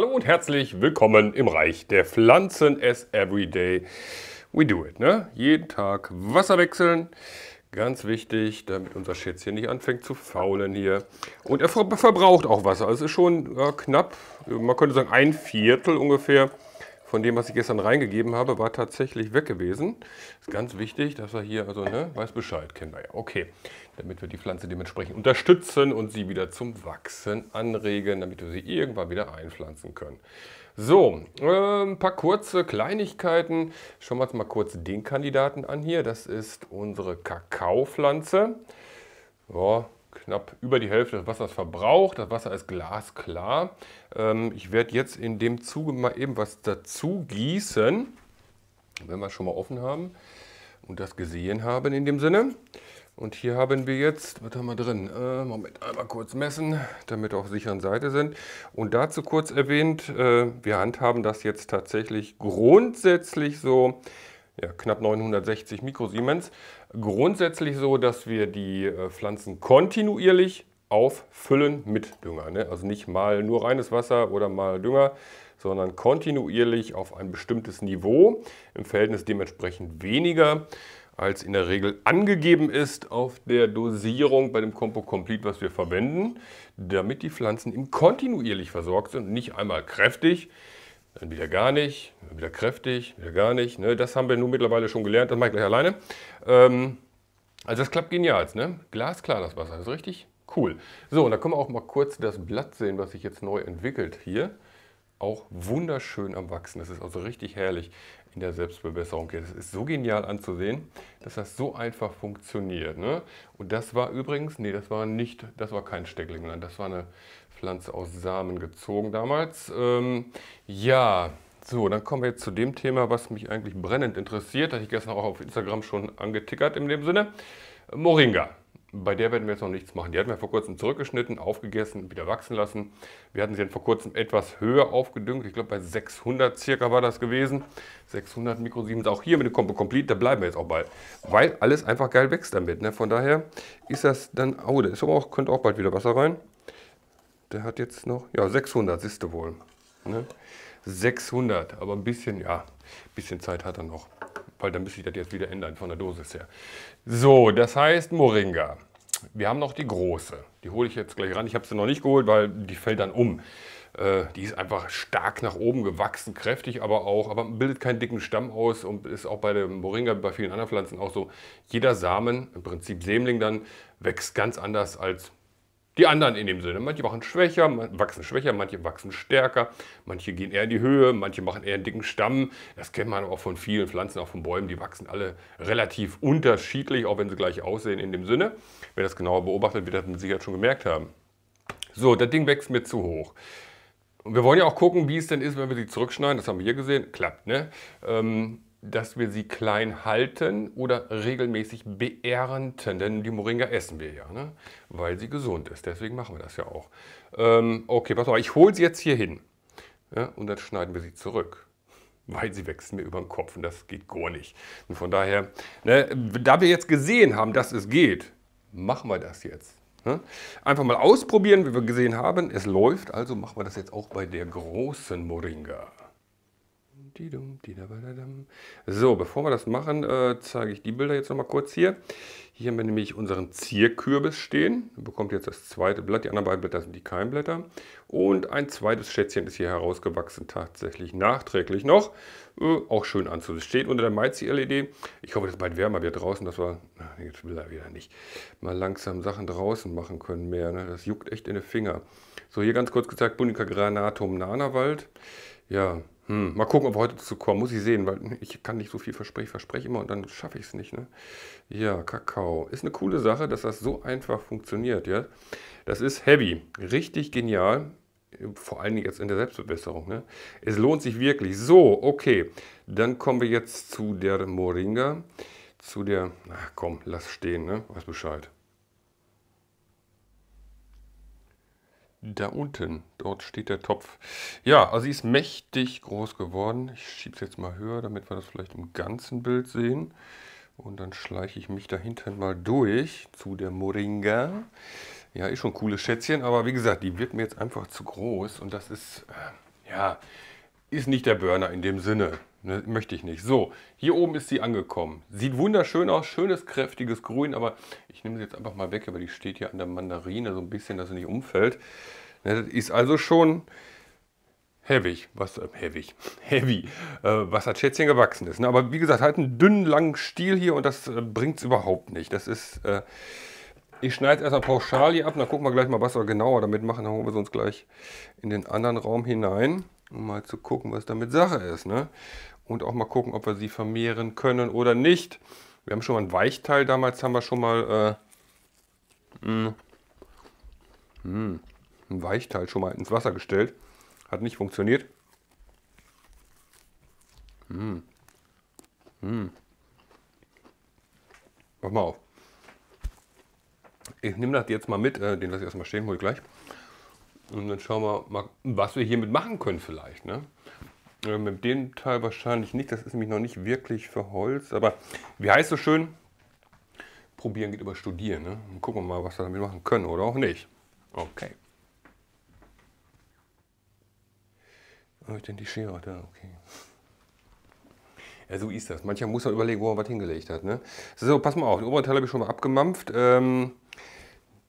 Hallo und herzlich willkommen im Reich der Pflanzen. As every day we do it. Ne? Jeden Tag Wasser wechseln. Ganz wichtig, damit unser Schätzchen nicht anfängt zu faulen hier. Und er verbraucht auch Wasser. Also ist schon ja, knapp, man könnte sagen ein Viertel ungefähr von dem, was ich gestern reingegeben habe, war tatsächlich weg gewesen. Ist ganz wichtig, dass er hier, also ne, weiß Bescheid, kennen wir ja. Okay, damit wir die Pflanze dementsprechend unterstützen und sie wieder zum Wachsen anregen, damit wir sie irgendwann wieder einpflanzen können. So, äh, ein paar kurze Kleinigkeiten. Schauen wir uns mal kurz den Kandidaten an hier. Das ist unsere Kakaopflanze. Boah, knapp über die Hälfte des Wassers verbraucht. Das Wasser ist glasklar. Ähm, ich werde jetzt in dem Zuge mal eben was dazu gießen, wenn wir schon mal offen haben und das gesehen haben in dem Sinne. Und hier haben wir jetzt, was haben wir drin? Äh, Moment, einmal kurz messen, damit wir auf sicheren Seite sind. Und dazu kurz erwähnt, äh, wir handhaben das jetzt tatsächlich grundsätzlich so, ja, knapp 960 Mikrosiemens. Grundsätzlich so, dass wir die äh, Pflanzen kontinuierlich auffüllen mit Dünger. Ne? Also nicht mal nur reines Wasser oder mal Dünger, sondern kontinuierlich auf ein bestimmtes Niveau, im Verhältnis dementsprechend weniger als in der Regel angegeben ist auf der Dosierung bei dem Compo Complete, was wir verwenden, damit die Pflanzen eben kontinuierlich versorgt sind, nicht einmal kräftig, dann wieder gar nicht, wieder kräftig, wieder gar nicht. Ne? Das haben wir nun mittlerweile schon gelernt, das mache ich gleich alleine. Ähm, also das klappt genial, ne? glasklar das Wasser, das ist richtig cool. So, und da können wir auch mal kurz das Blatt sehen, was sich jetzt neu entwickelt hier. Auch wunderschön am Wachsen, das ist also richtig herrlich in der Selbstbewässerung. Das ist so genial anzusehen, dass das so einfach funktioniert. Ne? Und das war übrigens, nee, das war nicht, das war kein Steckling, das war eine Pflanze aus Samen gezogen damals. Ähm, ja, so, dann kommen wir jetzt zu dem Thema, was mich eigentlich brennend interessiert. Hatte ich gestern auch auf Instagram schon angetickert in dem Sinne. Moringa. Bei der werden wir jetzt noch nichts machen. Die hatten wir vor kurzem zurückgeschnitten, aufgegessen, wieder wachsen lassen. Wir hatten sie dann vor kurzem etwas höher aufgedüngt. Ich glaube, bei 600 circa war das gewesen. 600 Mikrosiemens. Auch hier mit dem Combo Complete, da bleiben wir jetzt auch bald. Weil alles einfach geil wächst damit. Ne? Von daher ist das dann... Oh, da auch, könnte auch bald wieder Wasser rein der hat jetzt noch, ja 600, siehst du wohl. Ne? 600, aber ein bisschen, ja, ein bisschen Zeit hat er noch. Weil dann müsste ich das jetzt wieder ändern von der Dosis her. So, das heißt Moringa. Wir haben noch die große. Die hole ich jetzt gleich ran. Ich habe sie noch nicht geholt, weil die fällt dann um. Äh, die ist einfach stark nach oben gewachsen, kräftig aber auch, aber bildet keinen dicken Stamm aus und ist auch bei der Moringa, bei vielen anderen Pflanzen auch so. Jeder Samen, im Prinzip Sämling dann, wächst ganz anders als die anderen in dem Sinne. Manche machen schwächer, wachsen schwächer, manche wachsen stärker, manche gehen eher in die Höhe, manche machen eher einen dicken Stamm. Das kennt man auch von vielen Pflanzen, auch von Bäumen. Die wachsen alle relativ unterschiedlich, auch wenn sie gleich aussehen in dem Sinne. Wer das genauer beobachtet, wird das mit Sicherheit schon gemerkt haben. So, das Ding wächst mir zu hoch. Und wir wollen ja auch gucken, wie es denn ist, wenn wir sie zurückschneiden. Das haben wir hier gesehen. Klappt, ne? Ähm, dass wir sie klein halten oder regelmäßig beernten. Denn die Moringa essen wir ja, ne? weil sie gesund ist. Deswegen machen wir das ja auch. Ähm, okay, pass auf, ich hole sie jetzt hier hin. Ja, und dann schneiden wir sie zurück. Weil sie wächst mir über den Kopf und das geht gar nicht. Und von daher, ne, da wir jetzt gesehen haben, dass es geht, machen wir das jetzt. Ne? Einfach mal ausprobieren, wie wir gesehen haben. Es läuft, also machen wir das jetzt auch bei der großen Moringa. So, bevor wir das machen, äh, zeige ich die Bilder jetzt nochmal kurz hier. Hier haben wir nämlich unseren Zierkürbis stehen. Ihr bekommt jetzt das zweite Blatt. Die anderen beiden Blätter sind die Keimblätter. Und ein zweites Schätzchen ist hier herausgewachsen, tatsächlich nachträglich noch. Äh, auch schön anzusehen. Steht unter der Meizi-LED. Ich hoffe, das ist bald wärmer wieder draußen, dass wir, jetzt will er wieder nicht, mal langsam Sachen draußen machen können mehr. Ne? Das juckt echt in den Finger. So, hier ganz kurz gezeigt, Bunika Granatum Nanawald. Ja, hm, mal gucken, ob heute zu kommen. Muss ich sehen, weil ich kann nicht so viel versprechen. Verspreche immer und dann schaffe ich es nicht. Ne? Ja, Kakao. Ist eine coole Sache, dass das so einfach funktioniert. Ja? Das ist heavy. Richtig genial. Vor allen Dingen jetzt in der Selbstbewässerung. Ne? Es lohnt sich wirklich. So, okay. Dann kommen wir jetzt zu der Moringa. Zu der, ach komm, lass stehen, ne? Weiß Bescheid. Da unten, dort steht der Topf. Ja, also sie ist mächtig groß geworden. Ich schiebe es jetzt mal höher, damit wir das vielleicht im ganzen Bild sehen. Und dann schleiche ich mich dahinter mal durch zu der Moringa. Ja, ist schon ein cooles Schätzchen, aber wie gesagt, die wird mir jetzt einfach zu groß. Und das ist, äh, ja, ist nicht der Burner in dem Sinne. Ne, möchte ich nicht. So, hier oben ist sie angekommen. Sieht wunderschön aus, schönes, kräftiges Grün, aber ich nehme sie jetzt einfach mal weg, aber die steht hier an der Mandarine so ein bisschen, dass sie nicht umfällt. Ne, das ist also schon heavy, was äh, heavy, heavy, äh, was das Schätzchen gewachsen ist. Ne? Aber wie gesagt, halt einen dünnen, langen Stiel hier und das äh, bringt es überhaupt nicht. Das ist, äh, ich schneide erstmal pauschal hier ab, dann gucken wir gleich mal, was wir genauer damit machen, dann holen wir sie uns gleich in den anderen Raum hinein um mal zu gucken, was damit Sache ist. Ne? Und auch mal gucken, ob wir sie vermehren können oder nicht. Wir haben schon mal ein Weichteil, damals haben wir schon mal äh, mh, hm, mh, ein Weichteil schon mal ins Wasser gestellt. Hat nicht funktioniert. Mh. Hm, hm. Mh. Mach mal auf. Ich nehme das jetzt mal mit, äh, den lasse ich erstmal stehen, hole ich gleich. Und dann schauen wir mal, was wir hiermit machen können vielleicht. Ne? Äh, mit dem Teil wahrscheinlich nicht, das ist nämlich noch nicht wirklich verholzt. Aber wie heißt es so schön? Probieren geht über Studieren. Ne? Dann gucken wir mal, was wir damit machen können oder auch nicht. Okay. Habe ich denn die Schere da? Okay. Ja, so ist das. Manchmal muss man überlegen, wo man was hingelegt hat. Ne? So, pass mal auf, den oberen Teil habe ich schon mal abgemampft. Ähm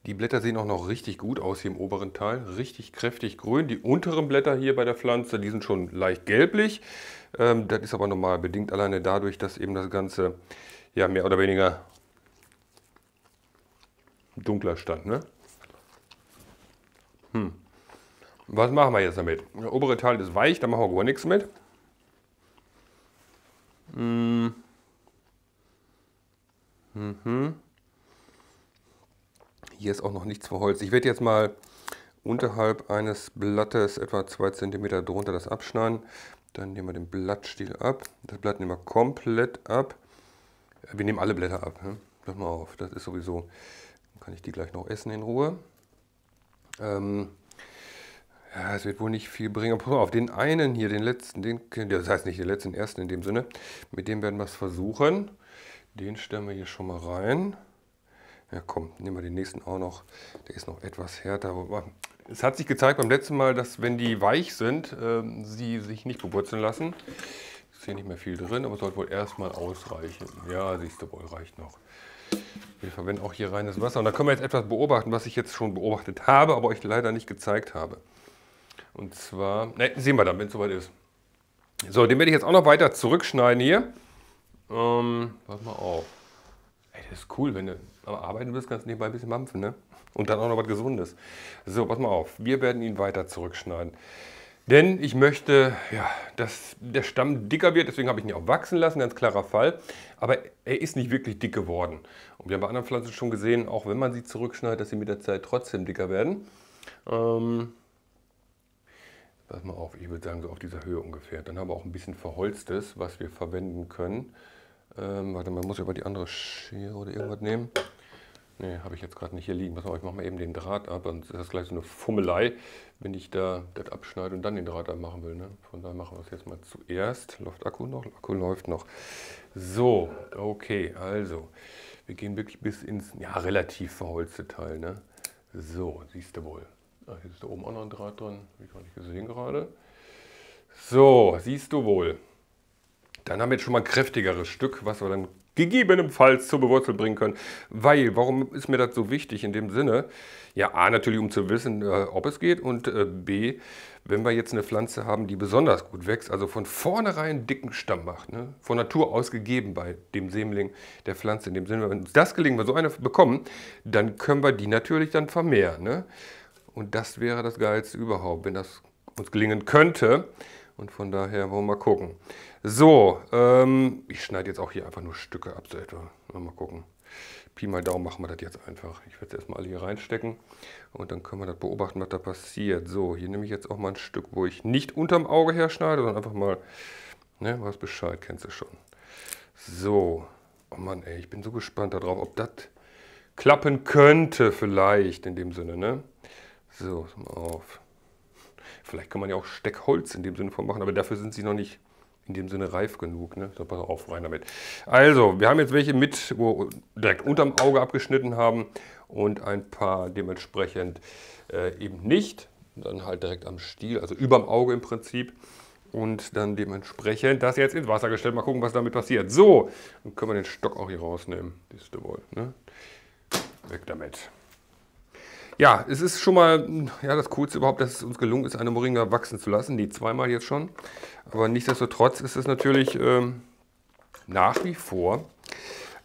die Blätter sehen auch noch richtig gut aus hier im oberen Teil, richtig kräftig grün. Die unteren Blätter hier bei der Pflanze, die sind schon leicht gelblich. Ähm, das ist aber normal, bedingt alleine dadurch, dass eben das Ganze ja mehr oder weniger dunkler stand. Ne? Hm. Was machen wir jetzt damit? Der obere Teil ist weich, da machen wir gar nichts mit. Hm. Mhm. Mhm. Hier ist auch noch nichts verholzt. Ich werde jetzt mal unterhalb eines Blattes etwa 2 cm drunter das abschneiden. Dann nehmen wir den Blattstiel ab. Das Blatt nehmen wir komplett ab. Äh, wir nehmen alle Blätter ab. Ne? Pass mal auf, das ist sowieso... Dann kann ich die gleich noch essen in Ruhe. Ähm, ja, es wird wohl nicht viel bringen. Aber auf den einen hier, den letzten, den, das heißt nicht den letzten, den ersten in dem Sinne, mit dem werden wir es versuchen. Den stellen wir hier schon mal rein. Ja, komm, nehmen wir den nächsten auch noch. Der ist noch etwas härter. Es hat sich gezeigt beim letzten Mal, dass wenn die weich sind, äh, sie sich nicht bewurzeln lassen. Ist hier nicht mehr viel drin, aber sollte wohl erstmal ausreichen. Ja, siehst du wohl, reicht noch. Wir verwenden auch hier reines Wasser. Und da können wir jetzt etwas beobachten, was ich jetzt schon beobachtet habe, aber euch leider nicht gezeigt habe. Und zwar, ne, sehen wir dann, wenn es soweit ist. So, den werde ich jetzt auch noch weiter zurückschneiden hier. Ähm, pass mal auf ist cool, wenn du am Arbeiten bist, kannst du nebenbei ein bisschen mampfen, ne? Und dann auch noch was Gesundes. So, pass mal auf. Wir werden ihn weiter zurückschneiden. Denn ich möchte, ja, dass der Stamm dicker wird, deswegen habe ich ihn auch wachsen lassen, ganz klarer Fall. Aber er ist nicht wirklich dick geworden. Und wir haben bei anderen Pflanzen schon gesehen, auch wenn man sie zurückschneidet, dass sie mit der Zeit trotzdem dicker werden. Ähm, pass mal auf, ich würde sagen so auf dieser Höhe ungefähr. Dann haben wir auch ein bisschen Verholztes, was wir verwenden können. Ähm, warte, man muss ja über die andere Schere oder irgendwas nehmen. Ne, habe ich jetzt gerade nicht hier liegen. Pass mal, ich mache mal eben den Draht ab, sonst ist das gleich so eine Fummelei, wenn ich da das abschneide und dann den Draht abmachen will. Ne? Von daher machen wir es jetzt mal zuerst. Läuft Akku noch? Akku läuft noch. So, okay, also. Wir gehen wirklich bis ins, ja, relativ verholzte Teil. Ne? So, siehst du wohl. Ah, hier ist da oben auch noch ein Draht dran. Habe ich gar nicht gesehen gerade. So, siehst du wohl. Dann haben wir jetzt schon mal ein kräftigeres Stück, was wir dann gegebenenfalls zur Bewurzel bringen können. Weil, warum ist mir das so wichtig in dem Sinne? Ja, A, natürlich, um zu wissen, äh, ob es geht und äh, B, wenn wir jetzt eine Pflanze haben, die besonders gut wächst, also von vornherein dicken Stamm macht, ne? von Natur aus gegeben bei dem Sämling der Pflanze, in dem Sinne, wenn uns das gelingt, wenn wir so eine bekommen, dann können wir die natürlich dann vermehren. Ne? Und das wäre das Geilste überhaupt, wenn das uns gelingen könnte. Und von daher wollen wir mal gucken. So, ähm, ich schneide jetzt auch hier einfach nur Stücke ab, so etwa. Mal gucken. Pi mal Daumen machen wir das jetzt einfach. Ich werde es erstmal alle hier reinstecken und dann können wir das beobachten, was da passiert. So, hier nehme ich jetzt auch mal ein Stück, wo ich nicht unterm Auge her schneide, sondern einfach mal, ne, was Bescheid, kennst du schon. So, oh Mann, ey, ich bin so gespannt darauf, ob das klappen könnte vielleicht in dem Sinne, ne? So, auf. Vielleicht kann man ja auch Steckholz in dem Sinne von machen, aber dafür sind sie noch nicht in dem Sinne reif genug. Ne? So, pass auf, rein damit. Also, wir haben jetzt welche mit, wo direkt unterm Auge abgeschnitten haben und ein paar dementsprechend äh, eben nicht. Dann halt direkt am Stiel, also überm Auge im Prinzip. Und dann dementsprechend das jetzt ins Wasser gestellt. Mal gucken, was damit passiert. So, dann können wir den Stock auch hier rausnehmen. Siehst du wohl. Ne? Weg damit. Ja, es ist schon mal ja, das Coolste überhaupt, dass es uns gelungen ist, eine Moringa wachsen zu lassen. Die zweimal jetzt schon. Aber nichtsdestotrotz ist es natürlich ähm, nach wie vor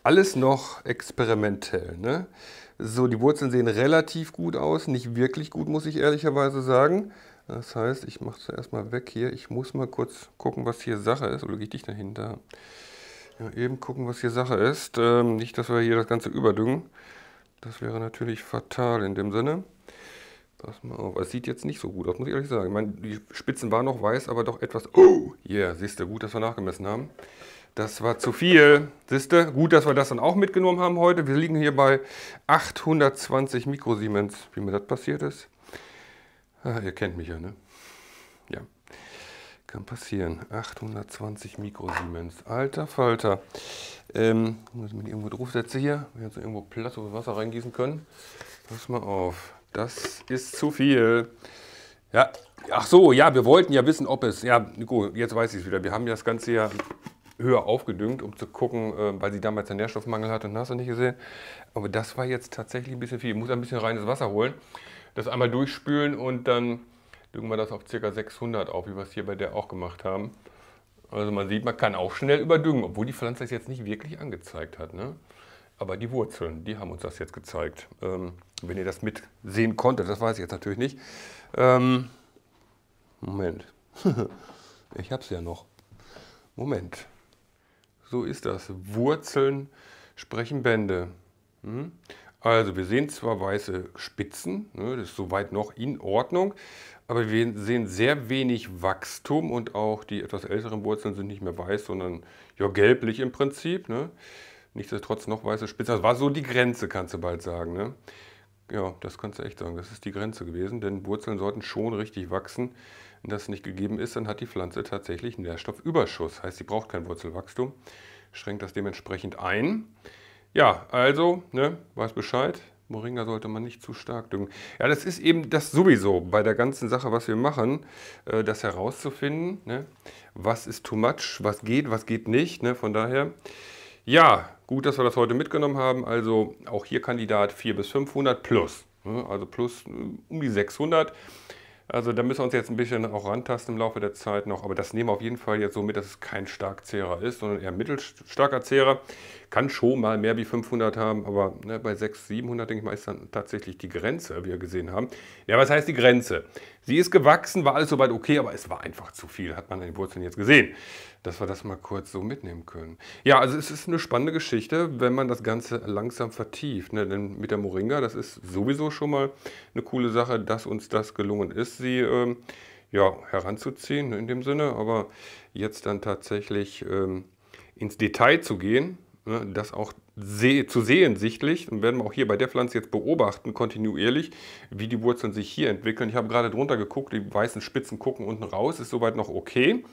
alles noch experimentell. Ne? So, die Wurzeln sehen relativ gut aus. Nicht wirklich gut, muss ich ehrlicherweise sagen. Das heißt, ich mache es erstmal weg hier. Ich muss mal kurz gucken, was hier Sache ist. Oder gehe ich dich dahinter? Ja, eben gucken, was hier Sache ist. Ähm, nicht, dass wir hier das Ganze überdüngen. Das wäre natürlich fatal in dem Sinne. Pass mal auf. Es sieht jetzt nicht so gut aus, muss ich ehrlich sagen. Ich meine, die Spitzen waren noch weiß, aber doch etwas... Oh, yeah, siehst du, gut, dass wir nachgemessen haben. Das war zu viel. Siehst du, gut, dass wir das dann auch mitgenommen haben heute. Wir liegen hier bei 820 Mikrosiemens. Wie mir das passiert ist. Ah, ihr kennt mich ja, ne? Ja. Kann passieren. 820 Mikrosiemens. Alter Falter. Ähm, muss ich mir irgendwo draufsetzen hier, wenn wir jetzt irgendwo Platz, wo wir Wasser reingießen können. Pass mal auf, das ist zu viel. Ja, ach so, ja, wir wollten ja wissen, ob es, ja, Nico, jetzt weiß ich es wieder. Wir haben ja das Ganze ja höher aufgedüngt, um zu gucken, äh, weil sie damals einen Nährstoffmangel hatte und hast du nicht gesehen. Aber das war jetzt tatsächlich ein bisschen viel. Ich muss ein bisschen reines Wasser holen, das einmal durchspülen und dann düngen wir das auf ca. 600 auf, wie wir es hier bei der auch gemacht haben. Also man sieht, man kann auch schnell überdüngen, obwohl die Pflanze es jetzt nicht wirklich angezeigt hat. Ne? Aber die Wurzeln, die haben uns das jetzt gezeigt. Ähm, wenn ihr das mitsehen konntet, das weiß ich jetzt natürlich nicht. Ähm, Moment. ich habe es ja noch. Moment. So ist das. Wurzeln sprechen Bände. Hm? Also wir sehen zwar weiße Spitzen, ne, das ist soweit noch in Ordnung, aber wir sehen sehr wenig Wachstum und auch die etwas älteren Wurzeln sind nicht mehr weiß, sondern ja, gelblich im Prinzip. Ne? Nichtsdestotrotz noch weiße Spitze. Das war so die Grenze, kannst du bald sagen. Ne? Ja, das kannst du echt sagen. Das ist die Grenze gewesen, denn Wurzeln sollten schon richtig wachsen. Wenn das nicht gegeben ist, dann hat die Pflanze tatsächlich Nährstoffüberschuss. Heißt, sie braucht kein Wurzelwachstum, schränkt das dementsprechend ein. Ja, also, ne, weiß Bescheid. Moringa sollte man nicht zu stark düngen. Ja, das ist eben das sowieso bei der ganzen Sache, was wir machen, äh, das herauszufinden, ne? was ist too much, was geht, was geht nicht. Ne? Von daher, ja, gut, dass wir das heute mitgenommen haben. Also auch hier Kandidat 4 bis 500 plus, ne? also plus äh, um die 600. Also da müssen wir uns jetzt ein bisschen auch rantasten im Laufe der Zeit noch. Aber das nehmen wir auf jeden Fall jetzt so mit, dass es kein Starkzehrer ist, sondern eher mittelstarker Zehrer. Kann schon mal mehr wie 500 haben, aber ne, bei 600, 700 denke ich mal ist dann tatsächlich die Grenze, wie wir gesehen haben. Ja, was heißt die Grenze? Sie ist gewachsen, war alles soweit okay, aber es war einfach zu viel, hat man an den Wurzeln jetzt gesehen. Dass wir das mal kurz so mitnehmen können. Ja, also es ist eine spannende Geschichte, wenn man das Ganze langsam vertieft. Ne? Denn mit der Moringa, das ist sowieso schon mal eine coole Sache, dass uns das gelungen ist, sie ähm, ja, heranzuziehen ne, in dem Sinne. Aber jetzt dann tatsächlich ähm, ins Detail zu gehen, Ne, das auch zu sehen sichtlich und werden wir auch hier bei der Pflanze jetzt beobachten, kontinuierlich, wie die Wurzeln sich hier entwickeln. Ich habe gerade drunter geguckt, die weißen Spitzen gucken unten raus, ist soweit noch okay.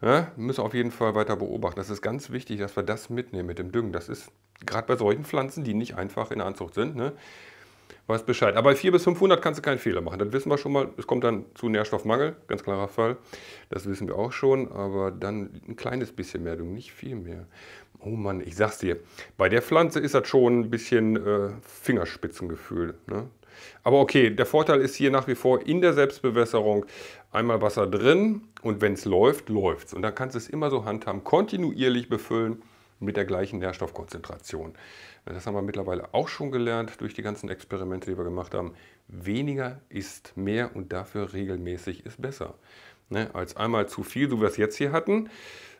Ja, müssen auf jeden Fall weiter beobachten. Das ist ganz wichtig, dass wir das mitnehmen mit dem Düngen. Das ist gerade bei solchen Pflanzen, die nicht einfach in Anzucht sind, ne? weiß Bescheid. Aber bei 400 bis 500 kannst du keinen Fehler machen. Das wissen wir schon mal. Es kommt dann zu Nährstoffmangel, ganz klarer Fall. Das wissen wir auch schon. Aber dann ein kleines bisschen mehr, du nicht viel mehr. Oh Mann, ich sag's dir. Bei der Pflanze ist das schon ein bisschen äh, Fingerspitzengefühl. Ne? Aber okay, der Vorteil ist hier nach wie vor in der Selbstbewässerung einmal Wasser drin und wenn es läuft, läuft's. Und dann kannst du es immer so handhaben, kontinuierlich befüllen mit der gleichen Nährstoffkonzentration. Das haben wir mittlerweile auch schon gelernt durch die ganzen Experimente, die wir gemacht haben. Weniger ist mehr und dafür regelmäßig ist besser. Ne? Als einmal zu viel, so wie wir es jetzt hier hatten.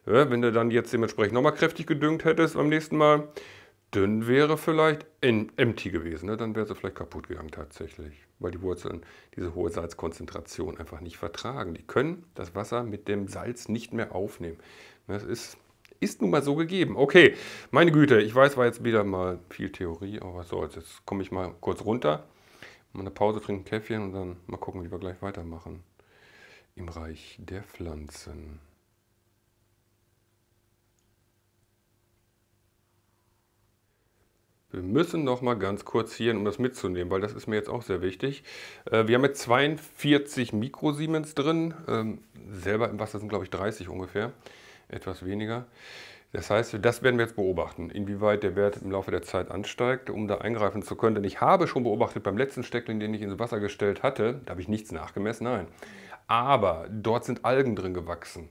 Ja, wenn du dann jetzt dementsprechend nochmal kräftig gedüngt hättest beim nächsten Mal, dünn wäre vielleicht empty gewesen. Ne? Dann wäre sie vielleicht kaputt gegangen tatsächlich, weil die Wurzeln diese hohe Salzkonzentration einfach nicht vertragen. Die können das Wasser mit dem Salz nicht mehr aufnehmen. Das ist ist nun mal so gegeben. Okay, meine Güte, ich weiß, war jetzt wieder mal viel Theorie, aber was soll's. Jetzt komme ich mal kurz runter, mal eine Pause, trinken Käffchen und dann mal gucken, wie wir gleich weitermachen. Im Reich der Pflanzen. Wir müssen noch mal ganz kurz hier, um das mitzunehmen, weil das ist mir jetzt auch sehr wichtig. Äh, wir haben jetzt 42 Mikrosiemens drin. Ähm, selber im Wasser sind, glaube ich, 30 ungefähr etwas weniger. Das heißt, das werden wir jetzt beobachten, inwieweit der Wert im Laufe der Zeit ansteigt, um da eingreifen zu können. Denn ich habe schon beobachtet beim letzten Steckling, den ich ins Wasser gestellt hatte, da habe ich nichts nachgemessen, nein. Aber dort sind Algen drin gewachsen,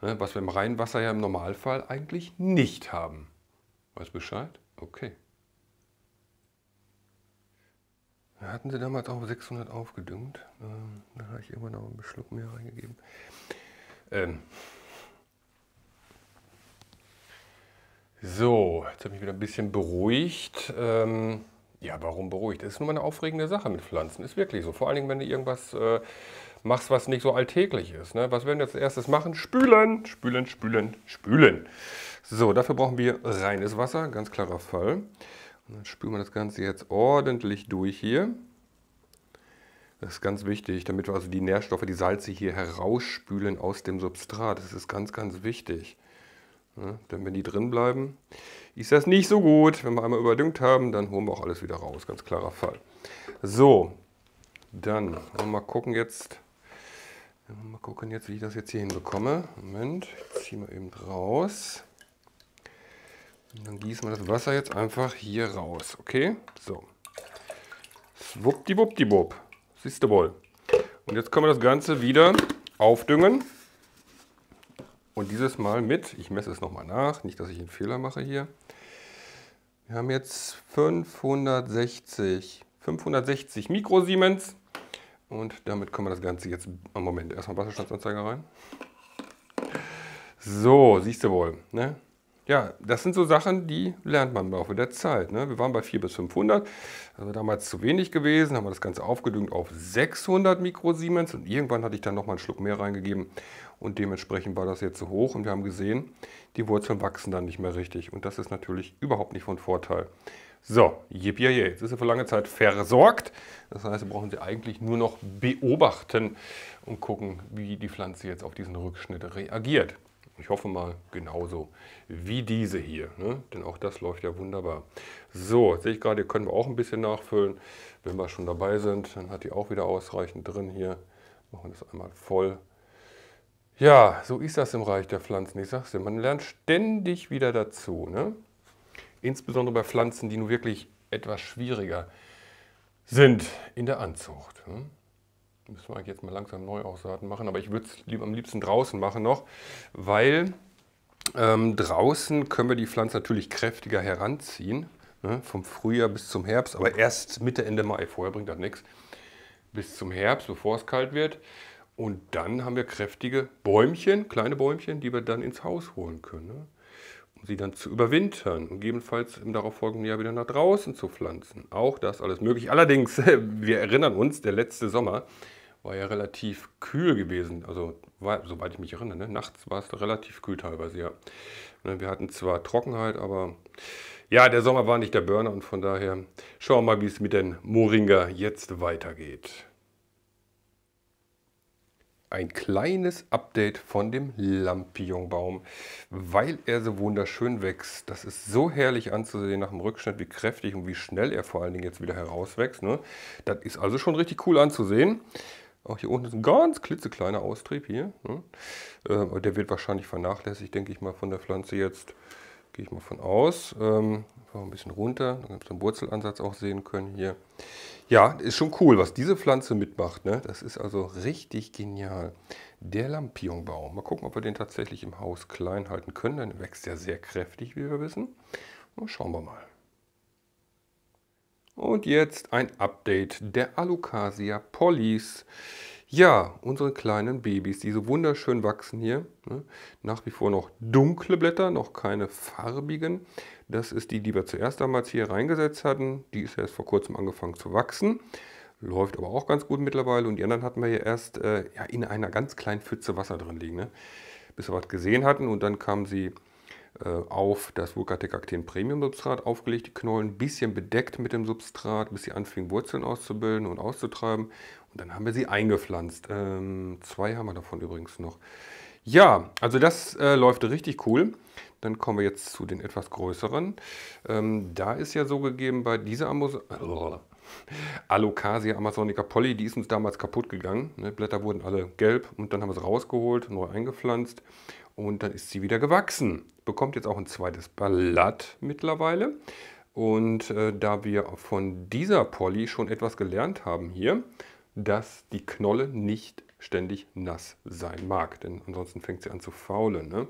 ne, was wir im Rheinwasser ja im Normalfall eigentlich nicht haben. Weißt Bescheid? Okay. Hatten sie damals auch 600 aufgedüngt. Ähm, da habe ich irgendwann noch einen Schluck mehr reingegeben. Ähm, So, jetzt habe ich wieder ein bisschen beruhigt. Ähm, ja, warum beruhigt? Das ist nur eine aufregende Sache mit Pflanzen. Ist wirklich so. Vor allen Dingen, wenn du irgendwas äh, machst, was nicht so alltäglich ist. Ne? Was werden wir als erstes machen? Spülen, spülen, spülen, spülen. So, dafür brauchen wir reines Wasser, ganz klarer Fall. Und dann spülen wir das Ganze jetzt ordentlich durch hier. Das ist ganz wichtig, damit wir also die Nährstoffe, die Salze hier herausspülen aus dem Substrat. Das ist ganz, ganz wichtig. Ne? Denn wenn die drin bleiben, ist das nicht so gut. Wenn wir einmal überdüngt haben, dann holen wir auch alles wieder raus. Ganz klarer Fall. So, dann wollen wir mal gucken jetzt, mal gucken jetzt, wie ich das jetzt hier hinbekomme. Moment, ich ziehe mal eben raus. Und dann gießen wir das Wasser jetzt einfach hier raus, okay? So. Swuppdiwuppdiwupp. Siehst du wohl. Und jetzt können wir das Ganze wieder aufdüngen. Und dieses Mal mit, ich messe es nochmal nach, nicht, dass ich einen Fehler mache hier. Wir haben jetzt 560, 560 Mikrosiemens. Und damit können wir das Ganze jetzt, oh, Moment, erstmal Wasserstandsanzeiger rein. So, siehst du wohl. Ne? Ja, das sind so Sachen, die lernt man im Laufe der Zeit. Ne? Wir waren bei 400 bis 500, also damals zu wenig gewesen, haben wir das Ganze aufgedüngt auf 600 Mikrosiemens und irgendwann hatte ich dann nochmal einen Schluck mehr reingegeben und dementsprechend war das jetzt zu hoch und wir haben gesehen, die Wurzeln wachsen dann nicht mehr richtig und das ist natürlich überhaupt nicht von Vorteil. So, yippie, jetzt ist er für lange Zeit versorgt. Das heißt, wir brauchen sie eigentlich nur noch beobachten und gucken, wie die Pflanze jetzt auf diesen Rückschnitt reagiert. Ich hoffe mal genauso wie diese hier, ne? denn auch das läuft ja wunderbar. So, sehe ich gerade, hier können wir auch ein bisschen nachfüllen. Wenn wir schon dabei sind, dann hat die auch wieder ausreichend drin hier. Machen wir das einmal voll. Ja, so ist das im Reich der Pflanzen. Ich sag's dir, man lernt ständig wieder dazu. Ne? Insbesondere bei Pflanzen, die nun wirklich etwas schwieriger sind in der Anzucht. Ne? Müssen wir eigentlich jetzt mal langsam Neuausaaten machen, aber ich würde es am liebsten draußen machen noch, weil ähm, draußen können wir die Pflanze natürlich kräftiger heranziehen, ne? vom Frühjahr bis zum Herbst, aber erst Mitte, Ende Mai, vorher bringt das nichts, bis zum Herbst, bevor es kalt wird. Und dann haben wir kräftige Bäumchen, kleine Bäumchen, die wir dann ins Haus holen können, ne? um sie dann zu überwintern und gegebenenfalls im darauffolgenden Jahr wieder nach draußen zu pflanzen. Auch das alles möglich. Allerdings, wir erinnern uns, der letzte Sommer war ja relativ kühl gewesen. Also, war, soweit ich mich erinnere, ne? nachts war es relativ kühl teilweise, ja. Ne, wir hatten zwar Trockenheit, aber ja, der Sommer war nicht der Burner und von daher schauen wir mal, wie es mit den Moringa jetzt weitergeht ein kleines Update von dem Lampionbaum, weil er so wunderschön wächst. Das ist so herrlich anzusehen nach dem Rückschnitt, wie kräftig und wie schnell er vor allen Dingen jetzt wieder herauswächst. Ne? Das ist also schon richtig cool anzusehen. Auch hier unten ist ein ganz klitzekleiner Austrieb hier. Ne? Äh, der wird wahrscheinlich vernachlässigt, denke ich mal, von der Pflanze jetzt. Gehe ich mal von aus. Ähm, ein bisschen runter, dann habt ihr den Wurzelansatz auch sehen können hier. Ja, ist schon cool, was diese Pflanze mitmacht. Ne? Das ist also richtig genial. Der Lampionbaum. Mal gucken, ob wir den tatsächlich im Haus klein halten können. Dann wächst er sehr kräftig, wie wir wissen. Und schauen wir mal. Und jetzt ein Update der Alucasia pollis. Ja, unsere kleinen Babys, die so wunderschön wachsen hier. Ne, nach wie vor noch dunkle Blätter, noch keine farbigen. Das ist die, die wir zuerst damals hier reingesetzt hatten. Die ist erst vor kurzem angefangen zu wachsen. Läuft aber auch ganz gut mittlerweile. Und die anderen hatten wir hier erst äh, ja, in einer ganz kleinen Pfütze Wasser drin liegen. Ne? Bis wir was gesehen hatten und dann kamen sie äh, auf das Vulcatec-Actin Premium Substrat aufgelegt, die Knollen ein bisschen bedeckt mit dem Substrat, bis sie anfingen Wurzeln auszubilden und auszutreiben. Und dann haben wir sie eingepflanzt. Ähm, zwei haben wir davon übrigens noch. Ja, also das äh, läuft richtig cool. Dann kommen wir jetzt zu den etwas größeren. Ähm, da ist ja so gegeben, bei dieser Amos Alocasia amazonica Poly, die ist uns damals kaputt gegangen. Ne? Blätter wurden alle gelb und dann haben wir es rausgeholt, neu eingepflanzt und dann ist sie wieder gewachsen. Bekommt jetzt auch ein zweites Blatt mittlerweile. Und äh, da wir von dieser Polly schon etwas gelernt haben hier, dass die Knolle nicht ständig nass sein mag, denn ansonsten fängt sie an zu faulen. Ne?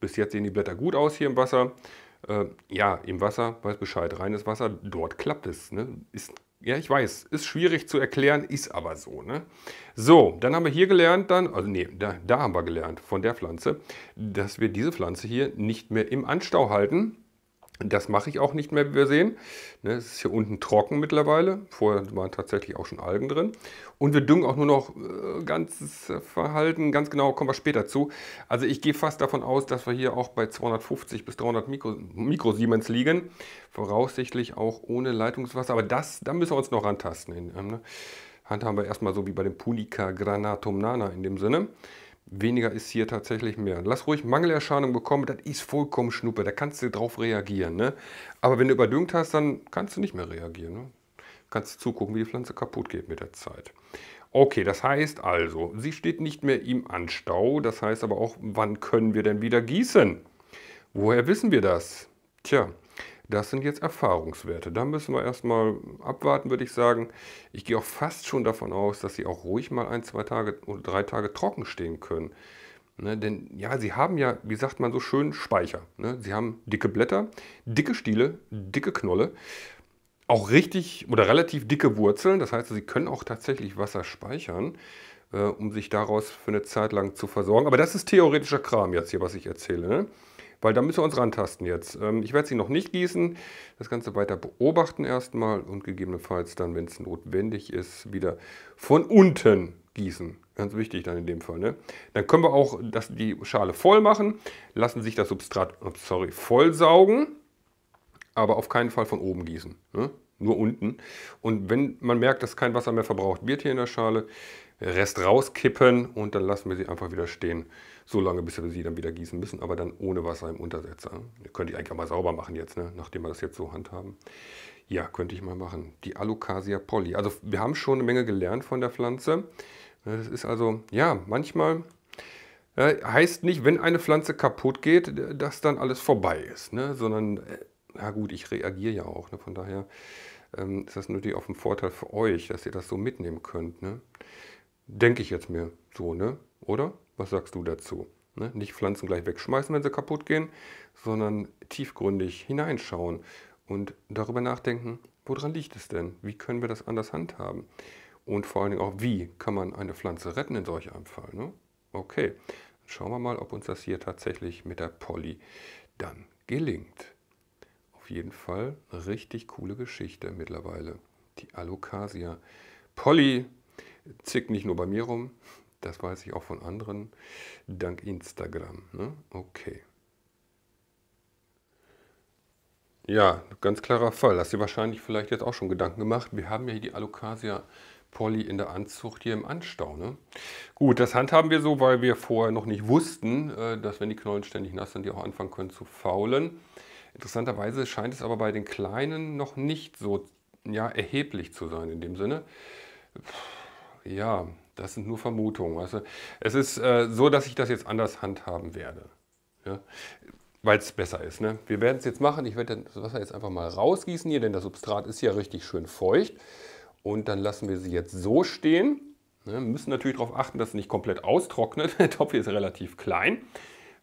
Bis jetzt sehen die Blätter gut aus hier im Wasser. Äh, ja, im Wasser, weiß Bescheid, reines Wasser, dort klappt es. Ne? Ist ja, ich weiß, ist schwierig zu erklären, ist aber so. Ne? So, dann haben wir hier gelernt, dann, also nee, da, da haben wir gelernt von der Pflanze, dass wir diese Pflanze hier nicht mehr im Anstau halten, das mache ich auch nicht mehr, wie wir sehen. Ne, es ist hier unten trocken mittlerweile. Vorher waren tatsächlich auch schon Algen drin. Und wir düngen auch nur noch äh, ganzes Verhalten. Ganz genau kommen wir später zu. Also ich gehe fast davon aus, dass wir hier auch bei 250 bis 300 Mikro, Mikrosiemens liegen. Voraussichtlich auch ohne Leitungswasser. Aber das, da müssen wir uns noch rantasten. Ähm, ne? Handhaben wir erstmal so wie bei dem Punica Granatum Nana in dem Sinne. Weniger ist hier tatsächlich mehr. Lass ruhig Mangelerscheinung bekommen, das ist vollkommen Schnuppe, da kannst du drauf reagieren. Ne? Aber wenn du überdüngt hast, dann kannst du nicht mehr reagieren. Ne? Kannst zugucken, wie die Pflanze kaputt geht mit der Zeit. Okay, das heißt also, sie steht nicht mehr im Anstau. Das heißt aber auch, wann können wir denn wieder gießen? Woher wissen wir das? Tja, das sind jetzt Erfahrungswerte. Da müssen wir erstmal abwarten, würde ich sagen. Ich gehe auch fast schon davon aus, dass sie auch ruhig mal ein, zwei Tage oder drei Tage trocken stehen können. Ne, denn ja, sie haben ja, wie sagt man so schön, Speicher. Ne? Sie haben dicke Blätter, dicke Stiele, dicke Knolle, auch richtig oder relativ dicke Wurzeln. Das heißt, sie können auch tatsächlich Wasser speichern, äh, um sich daraus für eine Zeit lang zu versorgen. Aber das ist theoretischer Kram jetzt hier, was ich erzähle. Ne? weil da müssen wir uns rantasten jetzt. Ähm, ich werde sie noch nicht gießen, das Ganze weiter beobachten erstmal und gegebenenfalls dann, wenn es notwendig ist, wieder von unten gießen. Ganz wichtig dann in dem Fall. Ne? Dann können wir auch das, die Schale voll machen, lassen sich das Substrat, sorry, vollsaugen, aber auf keinen Fall von oben gießen. Ne? Nur unten. Und wenn man merkt, dass kein Wasser mehr verbraucht wird hier in der Schale, Rest rauskippen und dann lassen wir sie einfach wieder stehen. So lange, bis wir sie dann wieder gießen müssen, aber dann ohne Wasser im Untersetzer. Könnte ich eigentlich auch mal sauber machen jetzt, ne? nachdem wir das jetzt so handhaben. Ja, könnte ich mal machen. Die Alocasia poly. Also wir haben schon eine Menge gelernt von der Pflanze. Das ist also, ja, manchmal äh, heißt nicht, wenn eine Pflanze kaputt geht, dass dann alles vorbei ist, ne? sondern, äh, na gut, ich reagiere ja auch. Ne? Von daher ähm, ist das natürlich auch ein Vorteil für euch, dass ihr das so mitnehmen könnt. Ne? Denke ich jetzt mir so, ne? Oder? Was sagst du dazu? Ne? Nicht Pflanzen gleich wegschmeißen, wenn sie kaputt gehen, sondern tiefgründig hineinschauen und darüber nachdenken, woran liegt es denn? Wie können wir das anders handhaben? Und vor allen Dingen auch, wie kann man eine Pflanze retten in solch einem Fall? Ne? Okay, dann schauen wir mal, ob uns das hier tatsächlich mit der Polly dann gelingt. Auf jeden Fall eine richtig coole Geschichte mittlerweile. Die Alocasia. Polly zickt nicht nur bei mir rum, das weiß ich auch von anderen, dank Instagram. Ne? Okay. Ja, ganz klarer Fall. Hast du wahrscheinlich vielleicht jetzt auch schon Gedanken gemacht. Wir haben ja hier die Alocasia Poly in der Anzucht hier im Anstau. Ne? Gut, das handhaben wir so, weil wir vorher noch nicht wussten, äh, dass wenn die Knollen ständig nass sind, die auch anfangen können zu faulen. Interessanterweise scheint es aber bei den Kleinen noch nicht so ja, erheblich zu sein in dem Sinne. Puh ja, das sind nur Vermutungen. Also es ist äh, so, dass ich das jetzt anders handhaben werde. Ja? Weil es besser ist. Ne? Wir werden es jetzt machen. Ich werde das Wasser jetzt einfach mal rausgießen hier, denn das Substrat ist ja richtig schön feucht. Und dann lassen wir sie jetzt so stehen. Ne? Wir müssen natürlich darauf achten, dass es nicht komplett austrocknet. Der Topf hier ist relativ klein.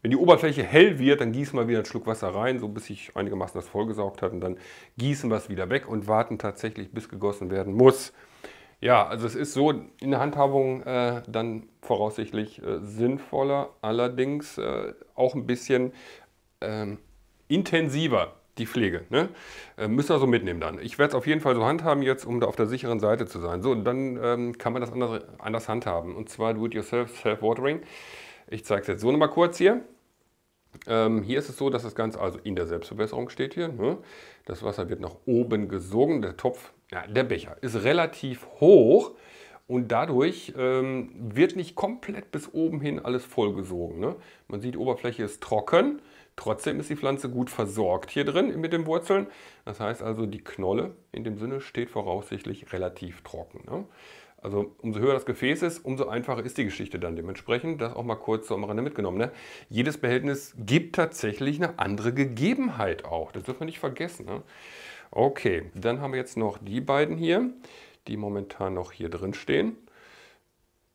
Wenn die Oberfläche hell wird, dann gießen wir wieder einen Schluck Wasser rein, so bis sich einigermaßen das vollgesaugt hat. Und dann gießen wir es wieder weg und warten tatsächlich, bis gegossen werden muss. Ja, also es ist so in der Handhabung äh, dann voraussichtlich äh, sinnvoller, allerdings äh, auch ein bisschen ähm, intensiver die Pflege. Ne? Äh, müssen wir so mitnehmen dann. Ich werde es auf jeden Fall so handhaben jetzt, um da auf der sicheren Seite zu sein. So, und dann ähm, kann man das anders, anders handhaben. Und zwar Do-it-yourself Self-Watering. Ich zeige es jetzt so nochmal kurz hier. Ähm, hier ist es so, dass das Ganze also in der Selbstverbesserung steht hier. Ne? Das Wasser wird nach oben gesogen. Der Topf ja, der Becher ist relativ hoch und dadurch ähm, wird nicht komplett bis oben hin alles vollgesogen. Ne? Man sieht, die Oberfläche ist trocken, trotzdem ist die Pflanze gut versorgt hier drin mit den Wurzeln. Das heißt also, die Knolle in dem Sinne steht voraussichtlich relativ trocken. Ne? Also umso höher das Gefäß ist, umso einfacher ist die Geschichte dann dementsprechend. Das auch mal kurz so am Rande mitgenommen. Ne? Jedes Behältnis gibt tatsächlich eine andere Gegebenheit auch. Das dürfen wir nicht vergessen. Ne? Okay, dann haben wir jetzt noch die beiden hier, die momentan noch hier drin stehen.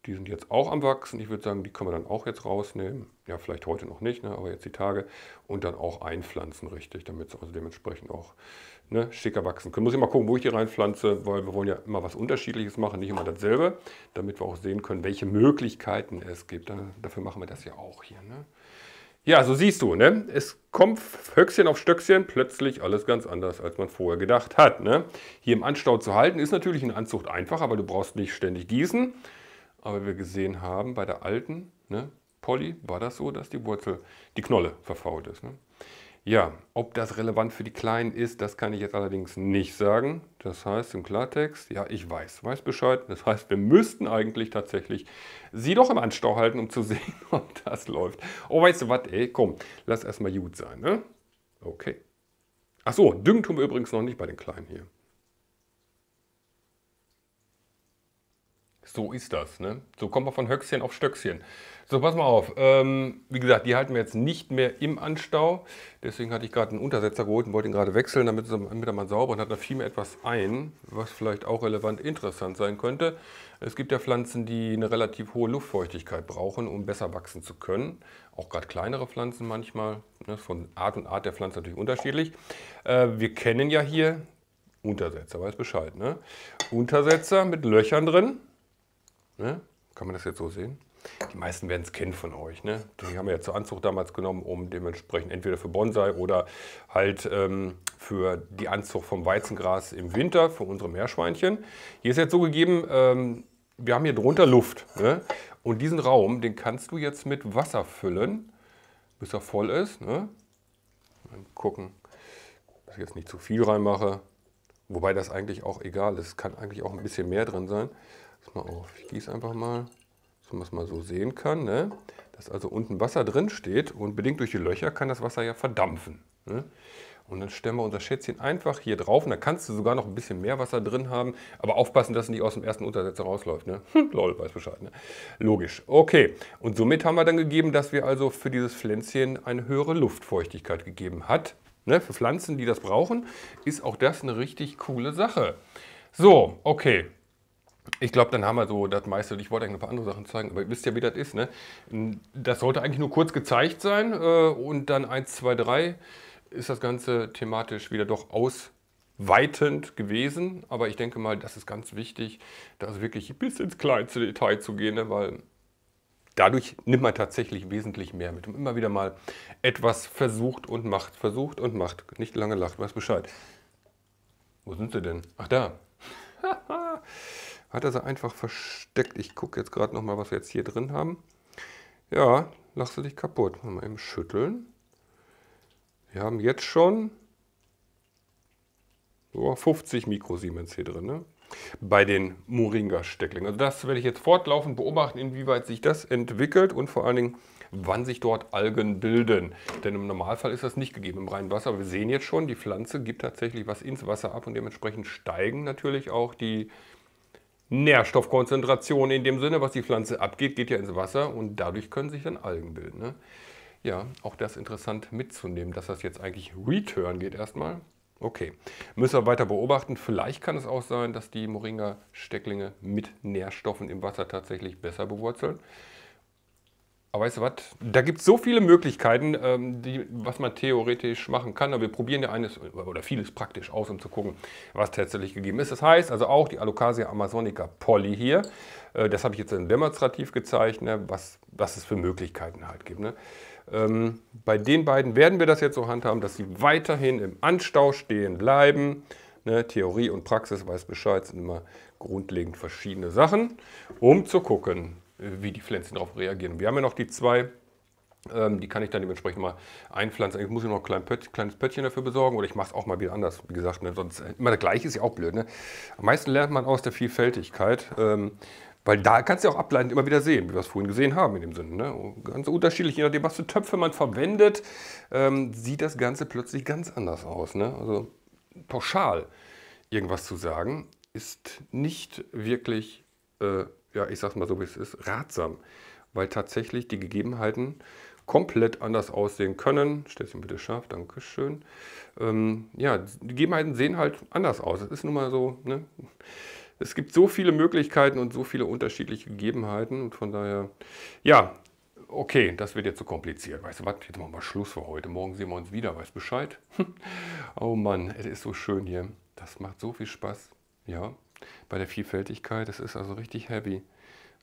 Die sind jetzt auch am Wachsen. Ich würde sagen, die können wir dann auch jetzt rausnehmen. Ja, vielleicht heute noch nicht, ne, aber jetzt die Tage. Und dann auch einpflanzen, richtig, damit sie also dementsprechend auch ne, schicker wachsen können. Muss ich mal gucken, wo ich die reinpflanze, weil wir wollen ja immer was Unterschiedliches machen, nicht immer dasselbe, damit wir auch sehen können, welche Möglichkeiten es gibt. Dafür machen wir das ja auch hier. Ne? Ja, so siehst du, ne? Es kommt Höchstchen auf Stöckchen, plötzlich alles ganz anders, als man vorher gedacht hat. Ne? Hier im Anstau zu halten ist natürlich in Anzucht einfach, aber du brauchst nicht ständig gießen. Aber wir gesehen haben, bei der alten ne, Polly war das so, dass die Wurzel, die Knolle verfault ist. Ne? Ja, ob das relevant für die Kleinen ist, das kann ich jetzt allerdings nicht sagen. Das heißt im Klartext, ja, ich weiß, weiß Bescheid. Das heißt, wir müssten eigentlich tatsächlich sie doch im Anstau halten, um zu sehen, ob das läuft. Oh, weißt du was, ey, komm, lass erstmal gut sein, ne? Okay. Achso, so, Düngen tun wir übrigens noch nicht bei den Kleinen hier. So ist das, ne? So kommt man von Höchstchen auf Stöckchen. So, pass mal auf. Ähm, wie gesagt, die halten wir jetzt nicht mehr im Anstau. Deswegen hatte ich gerade einen Untersetzer geholt und wollte ihn gerade wechseln, damit, er mal sauber und hat. Da viel mehr etwas ein, was vielleicht auch relevant interessant sein könnte. Es gibt ja Pflanzen, die eine relativ hohe Luftfeuchtigkeit brauchen, um besser wachsen zu können. Auch gerade kleinere Pflanzen manchmal. Ne? Von Art und Art der Pflanze natürlich unterschiedlich. Äh, wir kennen ja hier Untersetzer, weiß Bescheid. Ne? Untersetzer mit Löchern drin. Ne? Kann man das jetzt so sehen? Die meisten werden es kennen von euch. Ne? Die haben wir ja zur Anzucht damals genommen, um dementsprechend entweder für Bonsai oder halt ähm, für die Anzucht vom Weizengras im Winter für unsere Meerschweinchen. Hier ist jetzt so gegeben, ähm, wir haben hier drunter Luft. Ne? Und diesen Raum, den kannst du jetzt mit Wasser füllen, bis er voll ist. Ne? Mal gucken, dass ich jetzt nicht zu viel reinmache. Wobei das eigentlich auch egal ist. Es Kann eigentlich auch ein bisschen mehr drin sein mal auf. Ich gieße einfach mal, dass man es mal so sehen kann, ne? dass also unten Wasser drin steht und bedingt durch die Löcher kann das Wasser ja verdampfen. Ne? Und dann stellen wir unser Schätzchen einfach hier drauf und da kannst du sogar noch ein bisschen mehr Wasser drin haben, aber aufpassen, dass es nicht aus dem ersten Untersetzer rausläuft. Ne? Hm, lol, weiß Bescheid. Ne? Logisch. Okay, und somit haben wir dann gegeben, dass wir also für dieses Pflänzchen eine höhere Luftfeuchtigkeit gegeben hat. Ne? Für Pflanzen, die das brauchen, ist auch das eine richtig coole Sache. So, okay, ich glaube, dann haben wir so das meiste. Ich wollte eigentlich noch ein paar andere Sachen zeigen, aber ihr wisst ja, wie das ist. Ne? Das sollte eigentlich nur kurz gezeigt sein äh, und dann 1, 2, 3 ist das Ganze thematisch wieder doch ausweitend gewesen. Aber ich denke mal, das ist ganz wichtig, da wirklich bis ins kleinste Detail zu gehen, ne? weil dadurch nimmt man tatsächlich wesentlich mehr mit. Und immer wieder mal etwas versucht und macht, versucht und macht. Nicht lange lacht, weiß Bescheid. Wo sind sie denn? Ach, da. Haha. Hat er sie einfach versteckt. Ich gucke jetzt gerade nochmal, was wir jetzt hier drin haben. Ja, lachst du dich kaputt. Mal eben schütteln. Wir haben jetzt schon 50 Mikrosiemens hier drin. Ne? bei den Moringa-Stecklingen. Also das werde ich jetzt fortlaufend beobachten, inwieweit sich das entwickelt und vor allen Dingen, wann sich dort Algen bilden. Denn im Normalfall ist das nicht gegeben im reinen Wasser. Aber wir sehen jetzt schon, die Pflanze gibt tatsächlich was ins Wasser ab und dementsprechend steigen natürlich auch die Nährstoffkonzentration in dem Sinne, was die Pflanze abgeht, geht ja ins Wasser und dadurch können sich dann Algen bilden. Ne? Ja, auch das interessant mitzunehmen, dass das jetzt eigentlich Return geht erstmal. Okay, müssen wir weiter beobachten. Vielleicht kann es auch sein, dass die Moringa-Stecklinge mit Nährstoffen im Wasser tatsächlich besser bewurzeln. Aber weißt du was? Da gibt es so viele Möglichkeiten, ähm, die, was man theoretisch machen kann. Aber wir probieren ja eines oder vieles praktisch aus, um zu gucken, was tatsächlich gegeben ist. Das heißt also auch die Alocasia amazonica Poly hier. Äh, das habe ich jetzt in demonstrativ gezeigt, ne, was, was es für Möglichkeiten halt gibt. Ne? Ähm, bei den beiden werden wir das jetzt so handhaben, dass sie weiterhin im Anstau stehen bleiben. Ne? Theorie und Praxis weiß Bescheid, sind immer grundlegend verschiedene Sachen, um zu gucken, äh, wie die Pflänzchen darauf reagieren. Wir haben ja noch die zwei ähm, die kann ich dann dementsprechend mal einpflanzen. Ich muss ich noch ein klein Pött, kleines Pöttchen dafür besorgen oder ich mache es auch mal wieder anders. Wie gesagt, ne, sonst äh, immer das Gleiche ist ja auch blöd. Ne? Am meisten lernt man aus der Vielfältigkeit, ähm, weil da kannst du ja auch ableitend immer wieder sehen, wie wir es vorhin gesehen haben in dem Sinne. Ne? Ganz unterschiedlich, je nachdem, was für Töpfe man verwendet, ähm, sieht das Ganze plötzlich ganz anders aus. Ne? Also pauschal irgendwas zu sagen, ist nicht wirklich äh, ja, ich sag's mal so, wie es ist, ratsam, weil tatsächlich die Gegebenheiten komplett anders aussehen können. Stell sie bitte scharf, Dankeschön. Ähm, ja, die Gegebenheiten sehen halt anders aus. Es ist nun mal so, ne? es gibt so viele Möglichkeiten und so viele unterschiedliche Gegebenheiten und von daher, ja, okay, das wird jetzt zu so kompliziert. Weißt du was, jetzt machen wir Schluss für heute. Morgen sehen wir uns wieder, weißt Bescheid? oh Mann, es ist so schön hier. Das macht so viel Spaß. Ja, bei der Vielfältigkeit. Das ist also richtig heavy.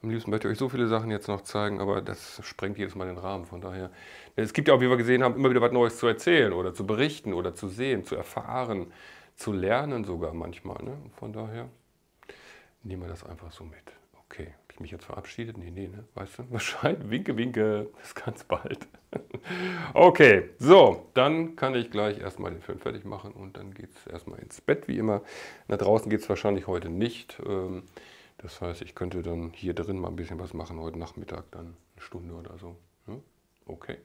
Am liebsten möchte ich euch so viele Sachen jetzt noch zeigen, aber das sprengt jedes Mal den Rahmen. Von daher, es gibt ja auch, wie wir gesehen haben, immer wieder was Neues zu erzählen oder zu berichten oder zu sehen, zu erfahren, zu lernen sogar manchmal. Ne? Von daher nehmen wir das einfach so mit. Okay mich jetzt verabschiedet? Nee, nee, ne? Weißt du, wahrscheinlich. Winke, winke. Bis ganz bald. okay, so, dann kann ich gleich erstmal den Film fertig machen und dann geht es erstmal ins Bett, wie immer. Na, draußen geht es wahrscheinlich heute nicht. Ähm, das heißt, ich könnte dann hier drin mal ein bisschen was machen heute Nachmittag, dann eine Stunde oder so. Hm? Okay.